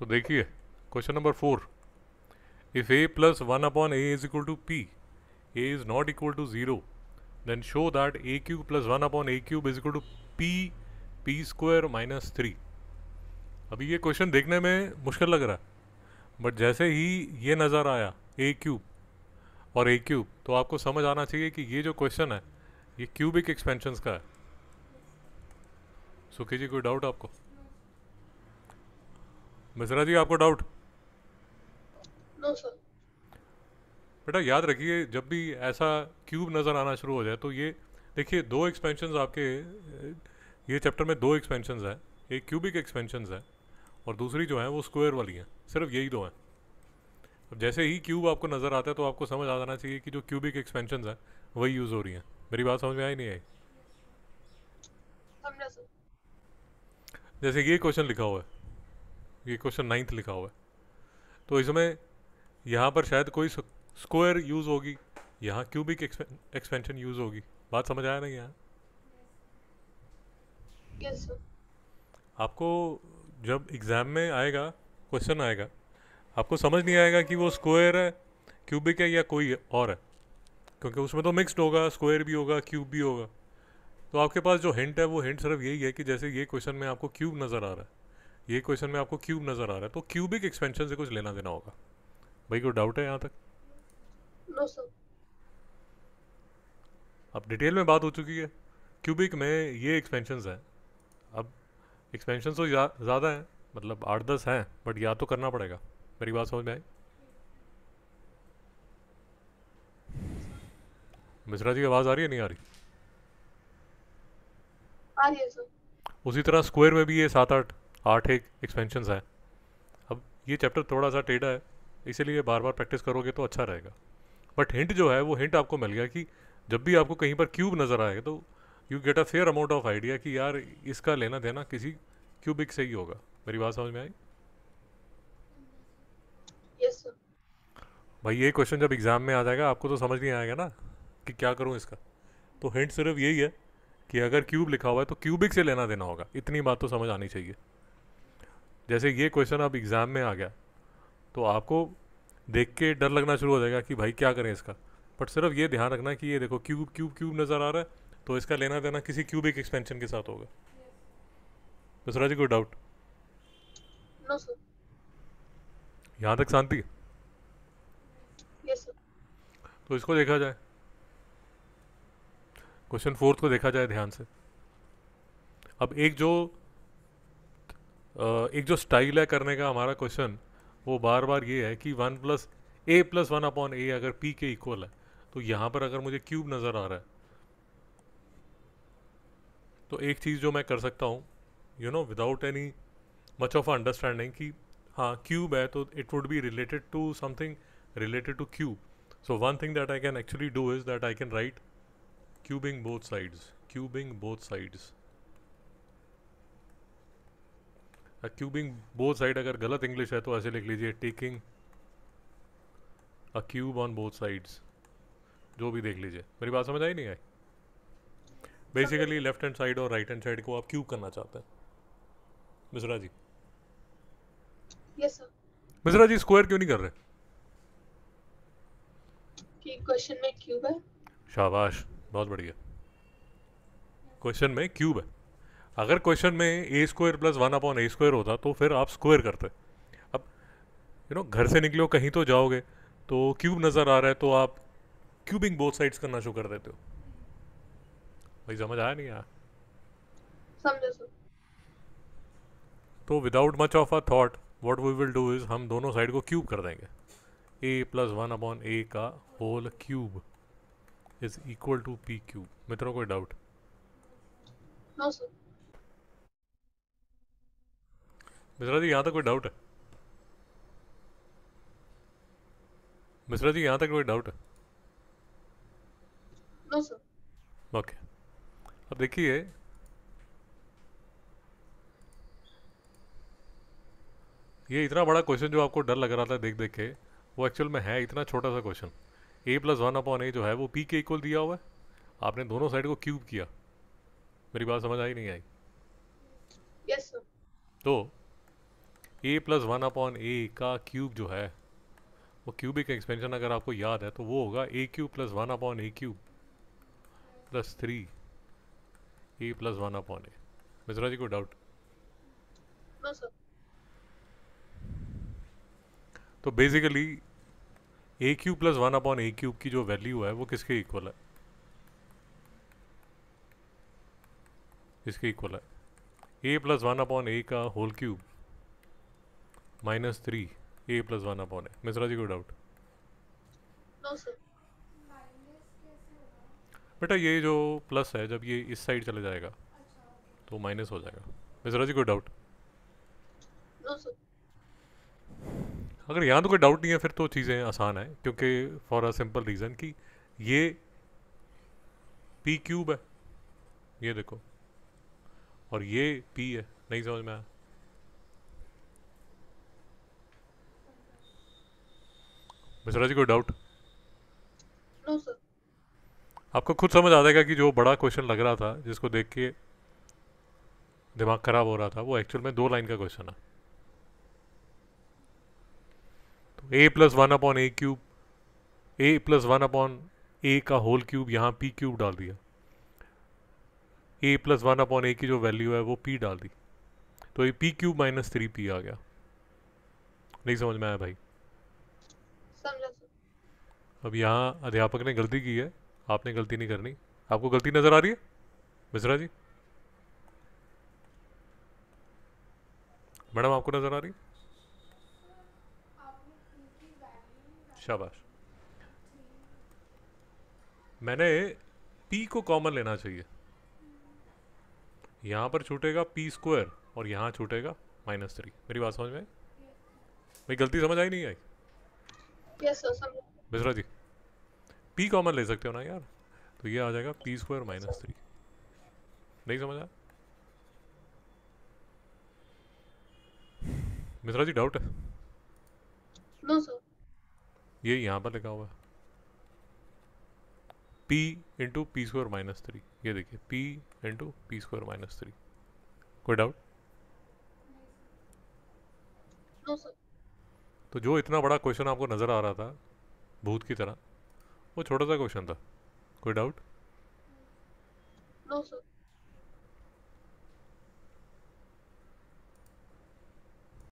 तो देखिए question number four if A plus one upon A is equal to P A is not equal to zero then show that A cube plus one upon A cube is equal to P P square minus three अभी ये question देखने में मुश्किल लग रहा है but जैसे ही ये नज़र आया ए क्यूब और ए क्यूब तो आपको समझ आना चाहिए कि ये जो क्वेश्चन है ये क्यूबिक एक्सपेंशंस का है सुखी कीजिए कोई डाउट आपको मिश्रा जी आपको डाउट बेटा याद रखिए जब भी ऐसा क्यूब नज़र आना शुरू हो जाए तो ये देखिए दो एक्सपेंशन आपके ये चैप्टर में दो एक्सपेंशन हैं एक क्यूबिक एक्सपेंशन है और दूसरी जो है वो स्क्वायर वाली हैं सिर्फ यही दो हैं अब जैसे ही क्यूब आपको नज़र आता है तो आपको समझ आ जाना चाहिए कि जो क्यूबिक एक्सपेंशन हैं वही यूज़ हो रही हैं मेरी बात समझ में आई नहीं आई जैसे ये क्वेश्चन लिखा हुआ है ये क्वेश्चन नाइन्थ लिखा हुआ है तो इसमें यहाँ पर शायद कोई स्क्वायर यूज़ होगी यहाँ क्यूबिक एक्सपेंशन यूज़ होगी बात समझ आया नहीं यहाँ yes, आपको जब एग्ज़ाम में आएगा क्वेश्चन आएगा आपको समझ नहीं आएगा कि वो स्क्वायर है क्यूबिक है या कोई और है क्योंकि उसमें तो मिक्सड होगा स्क्वायर भी होगा क्यूब भी होगा तो आपके पास जो हिंट है वो हिंट सिर्फ यही है कि जैसे ये क्वेश्चन में आपको क्यूब नज़र आ रहा है ये क्वेश्चन में आपको क्यूब नज़र आ रहा है तो क्यूबिक एक्सपेंशन से कुछ लेना देना होगा भाई कोई डाउट है यहाँ तक नो no, अब डिटेल में बात हो चुकी है क्यूबिक में ये एक्सपेंशन है अब एक्सपेंशन तो ज़्यादा हैं मतलब आठ दस हैं बट याद तो करना पड़ेगा मेरी बात समझ में आई मिश्रा जी आवाज़ आ रही है नहीं आ रही आ रही है सर उसी तरह स्क्वायर में भी ये सात आठ आठ एक एक्सपेंशन हैं अब ये चैप्टर थोड़ा सा टेढ़ा है इसीलिए बार बार प्रैक्टिस करोगे तो अच्छा रहेगा बट हिंट जो है वो हिंट आपको मिल गया कि जब भी आपको कहीं पर क्यूब नज़र आएगा तो you get a fair amount of idea कि यार इसका लेना देना किसी क्यूबिक से ही होगा मेरी बात समझ में आई भाई ये क्वेश्चन जब एग्ज़ाम में आ जाएगा आपको तो समझ नहीं आएगा ना कि क्या करूँ इसका तो हिंट सिर्फ यही है कि अगर क्यूब लिखा हुआ है तो क्यूबिक से लेना देना होगा इतनी बात तो समझ आनी चाहिए जैसे ये क्वेश्चन अब एग्ज़ाम में आ गया तो आपको देख के डर लगना शुरू हो जाएगा कि भाई क्या करें इसका बट सिर्फ ये ध्यान रखना कि ये देखो क्यूब क्यूब क्यूब नज़र आ रहा है तो इसका लेना देना किसी क्यूबिक एक्सपेंशन के साथ होगा मिश्रा जी कोई डाउट नो यहाँ तक शांति yes, तो इसको देखा जाए क्वेश्चन फोर्थ को देखा जाए ध्यान से अब एक जो एक जो स्टाइल है करने का हमारा क्वेश्चन वो बार बार ये है कि one plus A plus one upon A अगर पी के इक्वल है तो यहाँ पर अगर मुझे क्यूब नज़र आ रहा है तो एक चीज़ जो मैं कर सकता हूँ you know without any much of understanding कि हाँ क्यूब है तो it would be related to something related to cube so one thing that I can actually do is that I can write cubing both sides cubing both sides cubing both side अगर गलत इंग्लिश है तो ऐसे लिख लीजिए taking a cube on both sides जो भी देख लीजिए मेरी बात समझ आई नहीं आई बेसिकली लेफ्ट हैंड साइड और राइट हैंड साइड को आप क्यूब करना चाहते हैं मिश्रा जी yes, मिश्रा जी स्क्वायर क्यों नहीं कर रहे क्वेश्चन में क्यूब है शाबाश बहुत बढ़िया क्वेश्चन में क्यूब है अगर क्वेश्चन में A square plus one upon A square होता तो फिर आप स्क्वायर करते अब यू नो घर से निकलो कहीं तो जाओगे तो क्यूब नज़र आ रहा है तो आप क्यूबिंग बोथ साइड्स करना शुरू कर देते हो भाई समझ आया नहीं यार तो without much of a thought what we will do is हम दोनों साइड को क्यूब कर देंगे A plus one upon A का whole cube is equal to P cube मित्रों कोई doubt no sir Mishra ji यहाँ तक कोई डाउट है मिश्रा जी यहाँ तक कोई डाउट है ओके अब देखिए ये इतना बड़ा क्वेश्चन जो आपको डर लग रहा था देख देख के वो एक्चुअल में है इतना छोटा सा question A plus one upon A जो है वो पी के इक्वल दिया हुआ है आपने दोनों साइड को क्यूब किया मेरी बात समझ आई नहीं आई यस yes, तो A plus one upon A का क्यूब जो है वो क्यूबिक एक्सपेंशन अगर आपको याद है तो वो होगा A cube plus one upon A cube plus three A plus one upon A Mishra ji को डाउट तो basically A cube plus one upon A cube की जो वैल्यू है वो किसके इक्वल है इसके इक्वल है A plus one upon A का whole cube minus three A plus one upon है मिश्रा जी को डाउट बेटा ये जो प्लस है जब ये इस साइड चला जाएगा अच्छा। तो माइनस हो जाएगा मिश्रा जी को डाउट अगर यहाँ तो कोई डाउट नहीं है फिर तो चीज़ें आसान है क्योंकि फॉर अ सिंपल रीज़न कि ये पी क्यूब है ये देखो और ये पी है नहीं समझ में आया मिश्रा जी कोई डाउट नो सर आपको खुद समझ आ जाएगा कि जो बड़ा क्वेश्चन लग रहा था जिसको देख के दिमाग खराब हो रहा था वो एक्चुअल में दो लाइन का क्वेश्चन है तो A plus one upon A cube A plus one upon A का होल क्यूब यहाँ पी क्यूब डाल दिया A plus one upon A की जो वैल्यू है वो पी डाल दी तो ये P cube minus three P आ गया नहीं समझ में आया भाई अब यहाँ अध्यापक ने गलती की है आपने गलती नहीं करनी आपको गलती नज़र आ रही है मिश्रा जी मैडम आपको नज़र आ रही शाबाश मैंने पी को कॉमन लेना चाहिए यहाँ पर छूटेगा पी स्क्वायर और यहाँ छूटेगा माइनस थ्री मेरी बात समझ में आई भाई गलती समझ आई नहीं आई बिजरा जी पी कॉमन ले सकते हो ना यार तो ये आ जाएगा पी स्क्वायर माइनस थ्री नहीं समझ मिश्रा जी डाउट है नो सर ये यहाँ पर लिखा हुआ है P into P square minus three ये देखिए P into P square minus three कोई डाउट तो जो इतना बड़ा क्वेश्चन आपको नज़र आ रहा था भूत की तरह वो छोटा सा क्वेश्चन था कोई डाउट नो सर